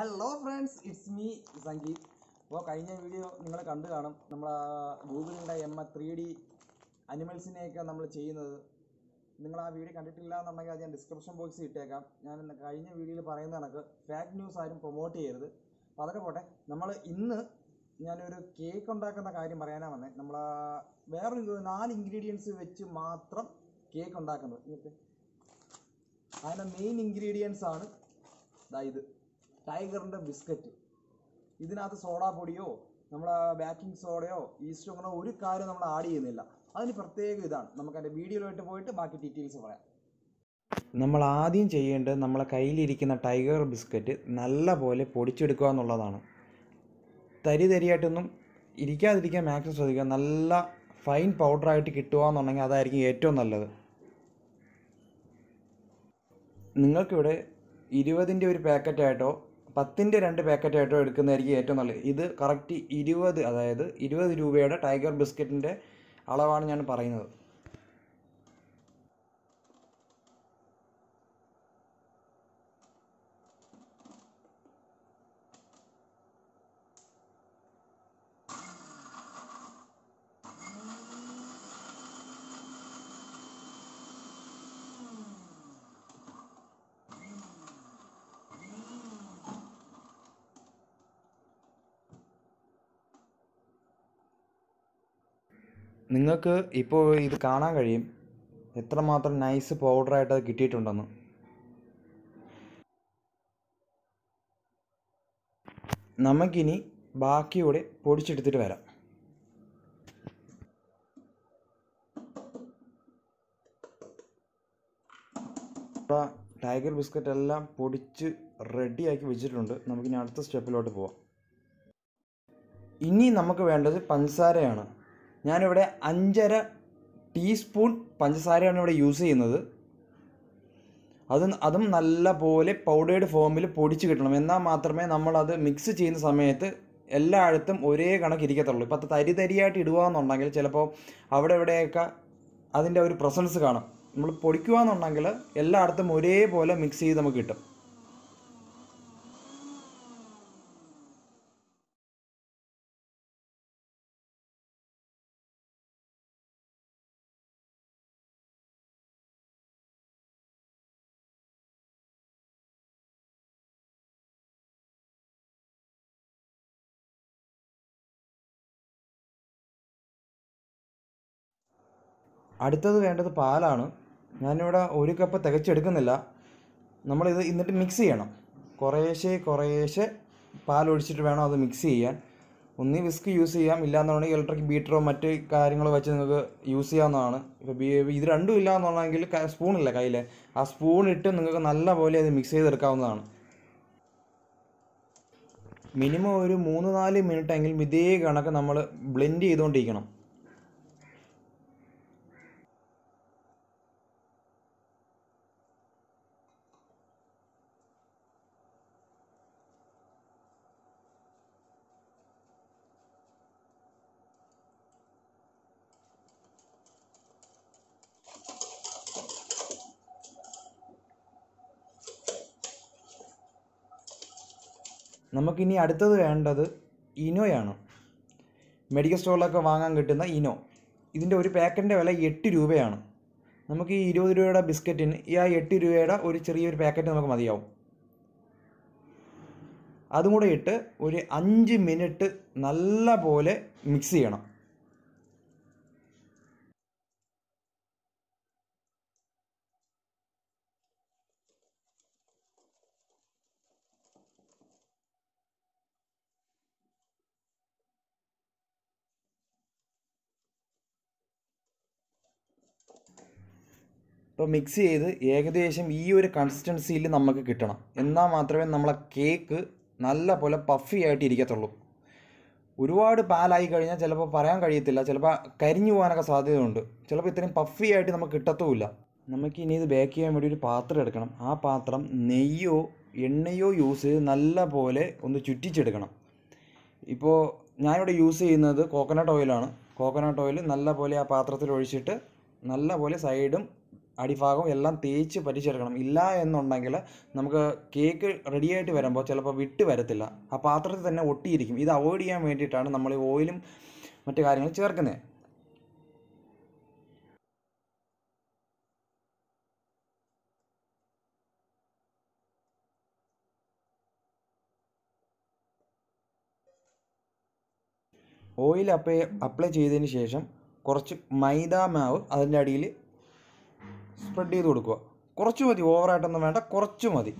hello friends it's me Sangeeth അപ്പോൾ കഴിഞ്ഞ video നിങ്ങൾ കണ്ടു കാണും നമ്മൾ ഗൂഗിളിൻ്റെ എം എ ത്രീ ഡി അനിമൽസിനെയൊക്കെ നമ്മൾ ചെയ്യുന്നത് നിങ്ങൾ ആ വീഡിയോ കണ്ടിട്ടില്ല എന്നുണ്ടെങ്കിൽ അത് ഞാൻ ഡിസ്ക്രിപ്ഷൻ ബോക്സിൽ ഇട്ടേക്കാം ഞാൻ കഴിഞ്ഞ വീഡിയോയിൽ പറയുന്ന കണക്ക് ഫേക്ക് ന്യൂസ് ആരും പ്രൊമോട്ട് ചെയ്യരുത് അപ്പോൾ അതൊക്കെ പോട്ടെ നമ്മൾ ഇന്ന് ഞാനൊരു കേക്ക് ഉണ്ടാക്കുന്ന കാര്യം പറയാനാണ് വന്നത് നമ്മൾ വേറൊരു നാല് ഇൻഗ്രീഡിയൻസ് വെച്ച് മാത്രം കേക്ക് ഉണ്ടാക്കുന്നത് അതിൻ്റെ മെയിൻ ഇൻഗ്രീഡിയൻസ് ആണ് ഇതായത് ടൈഗറിൻ്റെ ബിസ്ക്കറ്റ് ഇതിനകത്ത് സോഡാ പൊടിയോ നമ്മുടെ ബേക്കിംഗ് സോഡയോ ഈസ്റ്റോ അങ്ങനെ ഒരു കാര്യം നമ്മൾ ആഡ് ചെയ്യുന്നില്ല അതിന് പ്രത്യേക ഇതാണ് നമുക്ക് അതിൻ്റെ വീഡിയോയിലോട്ട് പോയിട്ട് ബാക്കി ഡീറ്റെയിൽസ് പറയാം നമ്മൾ ആദ്യം ചെയ്യേണ്ടത് നമ്മളെ കയ്യിലിരിക്കുന്ന ടൈഗർ ബിസ്ക്കറ്റ് നല്ല പോലെ പൊടിച്ചെടുക്കുക എന്നുള്ളതാണ് തരി തരിയായിട്ടൊന്നും ഇരിക്കാതിരിക്കാൻ മാക്സിമം ശ്രദ്ധിക്കുക നല്ല ഫൈൻ പൗഡറായിട്ട് കിട്ടുക എന്നുണ്ടെങ്കിൽ അതായിരിക്കും ഏറ്റവും നല്ലത് നിങ്ങൾക്കിവിടെ ഇരുപതിൻ്റെ ഒരു പാക്കറ്റായിട്ടോ പത്തിൻ്റെ രണ്ട് പാക്കറ്റായിട്ടോ എടുക്കുന്നതായിരിക്കും ഏറ്റവും നല്ലത് ഇത് കറക്റ്റ് ഇരുപത് അതായത് ഇരുപത് രൂപയുടെ ടൈഗർ ബിസ്ക്കറ്റിൻ്റെ അളവാണ് ഞാൻ പറയുന്നത് നിങ്ങൾക്ക് ഇപ്പോൾ ഇത് കാണാൻ കഴിയും എത്രമാത്രം നൈസ് പൗഡറായിട്ട് അത് കിട്ടിയിട്ടുണ്ടെന്ന് നമുക്കിനി ബാക്കിയൂടെ പൊടിച്ചെടുത്തിട്ട് വരാം ടൈഗർ ബിസ്ക്കറ്റ് എല്ലാം പൊടിച്ച് റെഡിയാക്കി വെച്ചിട്ടുണ്ട് നമുക്കിനി അടുത്ത സ്റ്റെപ്പിലോട്ട് പോവാം ഇനി നമുക്ക് വേണ്ടത് പഞ്ചസാരയാണ് ഞാനിവിടെ അഞ്ചര ടീസ്പൂൺ പഞ്ചസാരയാണ് ഇവിടെ യൂസ് ചെയ്യുന്നത് അത് അതും നല്ല പോലെ പൗഡേർഡ് ഫോമിൽ പൊടിച്ച് കിട്ടണം എന്നാൽ മാത്രമേ നമ്മളത് മിക്സ് ചെയ്യുന്ന സമയത്ത് എല്ലായിടത്തും ഒരേ കണക്ക് ഇരിക്കത്തുള്ളൂ ഇപ്പം തരി തരിയായിട്ട് ഇടുകയെന്നുണ്ടെങ്കിൽ ചിലപ്പോൾ അവിടെ ഇവിടെയൊക്കെ അതിൻ്റെ ഒരു പ്രസൻസ് കാണും നമ്മൾ എന്നുണ്ടെങ്കിൽ എല്ലായിടത്തും ഒരേപോലെ മിക്സ് ചെയ്ത് നമുക്ക് കിട്ടും അടുത്തത് വേണ്ടത് പാലാണ് ഞാനിവിടെ ഒരു കപ്പ് തികച്ചെടുക്കുന്നില്ല നമ്മളിത് എന്നിട്ട് മിക്സ് ചെയ്യണം കുറേശ്ശേ കുറേശ്ശെ പാലൊഴിച്ചിട്ട് വേണം അത് മിക്സ് ചെയ്യാൻ ഒന്നി വിസ്ക് യൂസ് ചെയ്യാം ഇല്ലാന്നുണ്ടെങ്കിൽ ഇലക്ട്രിക് ബീറ്ററോ മറ്റ് കാര്യങ്ങളോ വെച്ച് നിങ്ങൾക്ക് യൂസ് ചെയ്യാവുന്നതാണ് ഇപ്പോൾ ഇത് രണ്ടും ഇല്ല എന്നുണ്ടെങ്കിൽ സ്പൂണില്ല കയ്യിൽ ആ സ്പൂൺ ഇട്ട് നിങ്ങൾക്ക് നല്ല പോലെ അത് മിക്സ് ചെയ്തെടുക്കാവുന്നതാണ് മിനിമം ഒരു മൂന്ന് നാല് മിനിറ്റ് എങ്കിലും ഇതേ കണക്ക് നമ്മൾ ബ്ലെൻഡ് ചെയ്തുകൊണ്ടിരിക്കണം നമുക്കിനി അടുത്തത് വേണ്ടത് ഇനോയാണ് മെഡിക്കൽ സ്റ്റോറിലൊക്കെ വാങ്ങാൻ കിട്ടുന്ന ഇനോ ഇതിൻ്റെ ഒരു പാക്കറ്റിൻ്റെ വില എട്ട് രൂപയാണ് നമുക്ക് ഈ ഇരുപത് രൂപയുടെ ബിസ്ക്കറ്റിന് ഈ ആ എട്ട് രൂപയുടെ ഒരു ചെറിയൊരു പാക്കറ്റ് നമുക്ക് മതിയാവും അതും കൂടെ ഇട്ട് ഒരു അഞ്ച് മിനിറ്റ് നല്ല പോലെ മിക്സ് ചെയ്യണം അപ്പോൾ മിക്സ് ചെയ്ത് ഏകദേശം ഈ ഒരു കൺസിസ്റ്റൻസിയിൽ നമുക്ക് കിട്ടണം എന്നാൽ മാത്രമേ നമ്മളെ കേക്ക് നല്ല പോലെ പഫി ആയിട്ട് ഇരിക്കത്തുള്ളൂ ഒരുപാട് പാലായി കഴിഞ്ഞാൽ ചിലപ്പോൾ പറയാൻ കഴിയത്തില്ല ചിലപ്പോൾ കരിഞ്ഞു പോകാനൊക്കെ സാധ്യതയുണ്ട് ചിലപ്പോൾ ഇത്രയും പഫി ആയിട്ട് നമുക്ക് കിട്ടത്തുമില്ല നമുക്ക് ഇനി ഇത് ബേക്ക് ചെയ്യാൻ വേണ്ടി ഒരു പാത്രം എടുക്കണം ആ പാത്രം നെയ്യോ എണ്ണയോ യൂസ് ചെയ്ത് നല്ല പോലെ ഒന്ന് ചുറ്റിച്ചെടുക്കണം ഇപ്പോൾ ഞാനിവിടെ യൂസ് ചെയ്യുന്നത് കോക്കനട്ട് ഓയിലാണ് കോക്കനട്ട് ഓയിൽ നല്ല പോലെ ആ പാത്രത്തിൽ ഒഴിച്ചിട്ട് നല്ല പോലെ സൈഡും അടിഭാഗം എല്ലാം തേച്ച് പറ്റിച്ചെടുക്കണം ഇല്ല എന്നുണ്ടെങ്കിൽ നമുക്ക് കേക്ക് റെഡിയായിട്ട് വരുമ്പോൾ ചിലപ്പോൾ വിട്ട് വരത്തില്ല ആ പാത്രത്തിൽ തന്നെ ഒട്ടിയിരിക്കും ഇത് അവോയ്ഡ് ചെയ്യാൻ വേണ്ടിയിട്ടാണ് നമ്മൾ ഈ ഓയിലും മറ്റു കാര്യങ്ങൾ ചേർക്കുന്നത് ഓയിൽ അപ്ലൈ അപ്ലൈ ചെയ്തതിന് ശേഷം കുറച്ച് മൈദ മാവ് അതിൻ്റെ അടിയിൽ സ്പ്രെഡ് ചെയ്ത് കൊടുക്കുക കുറച്ച് മതി ഓവറായിട്ടൊന്നും വേണ്ട കുറച്ച് മതി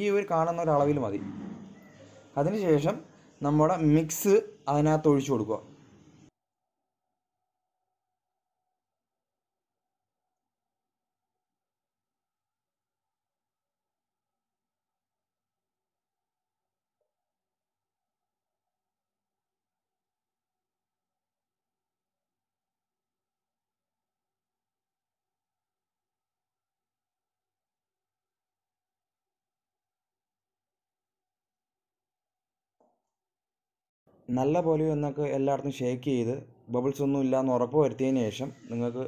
ഈ ഒരു കാണുന്ന ഒരളവിൽ മതി അതിനുശേഷം നമ്മുടെ മിക്സ് അതിനകത്ത് ഒഴിച്ചു കൊടുക്കുക നല്ല പോലെ ഒന്നൊക്കെ എല്ലായിടത്തും ഷേക്ക് ചെയ്ത് ബബിൾസ് ഒന്നും ഇല്ലയെന്ന് ഉറപ്പ് വരുത്തിയതിന് ശേഷം നിങ്ങൾക്ക്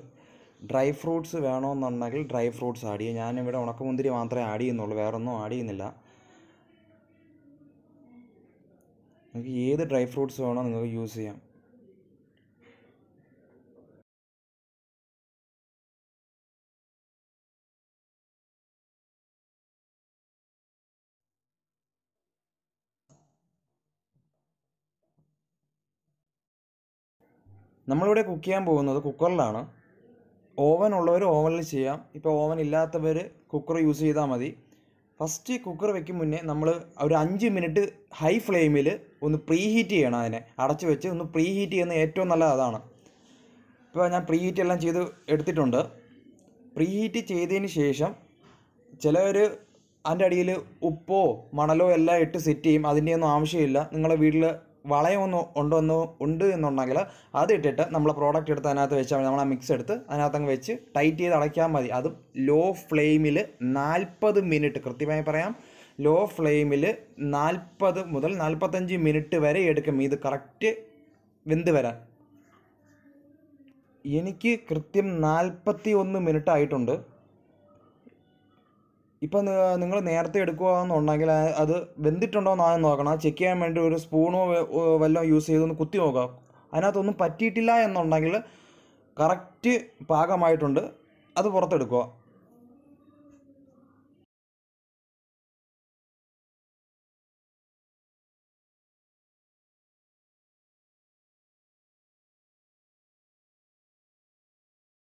ഡ്രൈ ഫ്രൂട്ട്സ് വേണമെന്നുണ്ടെങ്കിൽ ഡ്രൈ ഫ്രൂട്ട്സ് ആഡ് ചെയ്യും ഞാനിവിടെ ഉണക്കമുന്തിരി മാത്രമേ ആഡ് ചെയ്യുന്നുള്ളൂ വേറൊന്നും ആഡ് ചെയ്യുന്നില്ല നിങ്ങൾക്ക് ഏത് ഡ്രൈ ഫ്രൂട്ട്സ് വേണോ നിങ്ങൾക്ക് യൂസ് ചെയ്യാം നമ്മളിവിടെ കുക്ക് ചെയ്യാൻ പോകുന്നത് കുക്കറിലാണ് ഓവൻ ഉള്ളവർ ഓവനിൽ ചെയ്യാം ഇപ്പോൾ ഓവൻ ഇല്ലാത്തവർ കുക്കർ യൂസ് ചെയ്താൽ മതി ഫസ്റ്റ് കുക്കർ വെക്കും മുന്നേ നമ്മൾ ഒരു അഞ്ച് മിനിറ്റ് ഹൈ ഫ്ലെയിമിൽ ഒന്ന് പ്രീ ഹീറ്റ് ചെയ്യണം അതിനെ അടച്ച് വെച്ച് ഒന്ന് പ്രീ ഹീറ്റ് ചെയ്യുന്ന ഏറ്റവും നല്ലത് അതാണ് ഇപ്പോൾ ഞാൻ പ്രീ ഹീറ്റ് എല്ലാം ചെയ്ത് എടുത്തിട്ടുണ്ട് പ്രീ ഹീറ്റ് ചെയ്തതിന് ശേഷം ചിലവർ അതിൻ്റെ അടിയിൽ ഉപ്പോ മണലോ എല്ലാം ഇട്ട് സെറ്റ് ചെയ്യും അതിൻ്റെയൊന്നും ആവശ്യമില്ല നിങ്ങളുടെ വീട്ടിൽ വളയമൊന്നും ഉണ്ടോന്ന് ഉണ്ട് എന്നുണ്ടെങ്കിൽ അത് ഇട്ടിട്ട് നമ്മൾ പ്രോഡക്റ്റ് എടുത്ത് അതിനകത്ത് വെച്ചാൽ മതി നമ്മൾ ആ മിക്സ് എടുത്ത് അങ്ങ് വെച്ച് ടൈറ്റ് ചെയ്ത് അടയ്ക്കാൻ മതി അത് ലോ ഫ്ലെയിമിൽ നാൽപ്പത് മിനിറ്റ് കൃത്യമായി പറയാം ലോ ഫ്ലെയിമിൽ നാൽപ്പത് മുതൽ നാൽപ്പത്തഞ്ച് മിനിറ്റ് വരെ എടുക്കും ഇത് കറക്റ്റ് വെന്ത് വരാൻ എനിക്ക് കൃത്യം നാൽപ്പത്തി ഒന്ന് മിനിറ്റ് ആയിട്ടുണ്ട് ഇപ്പം നിങ്ങൾ നേരത്തെ എടുക്കുകയാണെന്നുണ്ടെങ്കിൽ അത് വെന്തിട്ടുണ്ടോ എന്ന് നോക്കണം ചെക്ക് ചെയ്യാൻ വേണ്ടി ഒരു സ്പൂണോ വല്ലതും യൂസ് ചെയ്തൊന്ന് കുത്തി നോക്കുക അതിനകത്തൊന്നും പറ്റിയിട്ടില്ല എന്നുണ്ടെങ്കിൽ കറക്റ്റ് പാകമായിട്ടുണ്ട് അത് പുറത്തെടുക്കുക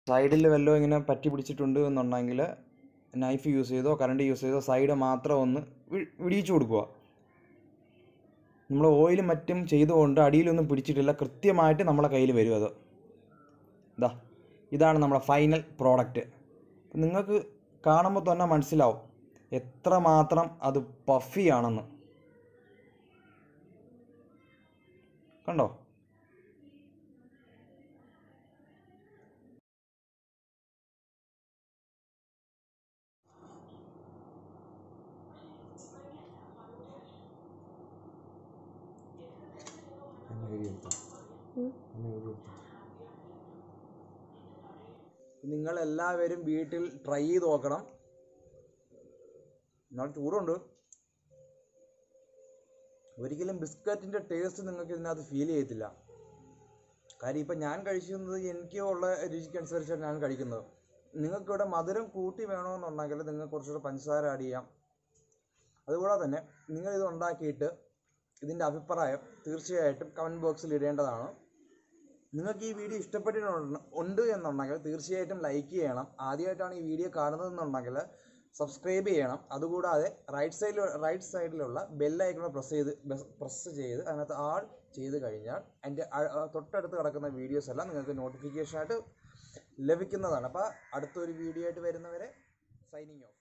സൈഡിൽ വല്ലതും ഇങ്ങനെ പറ്റി പിടിച്ചിട്ടുണ്ട് എന്നുണ്ടെങ്കിൽ നൈഫ് യൂസ് ചെയ്തോ കറണ്ട് യൂസ് ചെയ്തോ സൈഡ് മാത്രം ഒന്ന് വിടിയിച്ചു കൊടുക്കുക നമ്മൾ ഓയിലും മറ്റും ചെയ്തുകൊണ്ട് അടിയിലൊന്നും പിടിച്ചിട്ടില്ല കൃത്യമായിട്ട് നമ്മളെ കയ്യിൽ വരും അത് ഇതാ ഇതാണ് നമ്മുടെ ഫൈനൽ പ്രോഡക്റ്റ് നിങ്ങൾക്ക് കാണുമ്പോൾ തന്നെ മനസ്സിലാവും എത്രമാത്രം അത് പഫിയാണെന്ന് കണ്ടോ നിങ്ങൾ എല്ലാവരും വീട്ടിൽ ട്രൈ ചെയ്ത് നോക്കണം എന്നാൽ ചൂടുണ്ട് ഒരിക്കലും ബിസ്ക്കറ്റിൻ്റെ ടേസ്റ്റ് നിങ്ങൾക്ക് ഇതിനകത്ത് ഫീൽ ചെയ്യത്തില്ല കാര്യം ഇപ്പം ഞാൻ കഴിക്കുന്നത് എനിക്ക് ഉള്ള രുചിക്കനുസരിച്ചാണ് ഞാൻ കഴിക്കുന്നത് നിങ്ങൾക്കിവിടെ മധുരം കൂട്ടി വേണമെന്നുണ്ടെങ്കിൽ നിങ്ങൾക്ക് കുറച്ചുകൂടെ പഞ്ചസാര ആഡ് ചെയ്യാം അതുപോലെ തന്നെ നിങ്ങളിത് ഉണ്ടാക്കിയിട്ട് ഇതിൻ്റെ അഭിപ്രായം തീർച്ചയായിട്ടും കമൻറ്റ് ബോക്സിൽ ഇടേണ്ടതാണ് നിങ്ങൾക്ക് ഈ വീഡിയോ ഇഷ്ടപ്പെട്ടിട്ടുണ്ട് ഉണ്ട് എന്നുണ്ടെങ്കിൽ തീർച്ചയായിട്ടും ലൈക്ക് ചെയ്യണം ആദ്യമായിട്ടാണ് ഈ വീഡിയോ കാണുന്നതെന്നുണ്ടെങ്കിൽ സബ്സ്ക്രൈബ് ചെയ്യണം അതുകൂടാതെ റൈറ്റ് സൈഡിൽ റൈറ്റ് സൈഡിലുള്ള ബെല്ലൈക്കണ പ്രസ് ചെയ്ത് പ്രസ് ചെയ്ത് അതിനകത്ത് ആൾ ചെയ്ത് കഴിഞ്ഞാൽ എൻ്റെ തൊട്ടടുത്ത് കിടക്കുന്ന വീഡിയോസ് എല്ലാം നിങ്ങൾക്ക് നോട്ടിഫിക്കേഷനായിട്ട് ലഭിക്കുന്നതാണ് അപ്പോൾ അടുത്തൊരു വീഡിയോ ആയിട്ട് വരുന്നവരെ സൈനിങ് ഓഫ്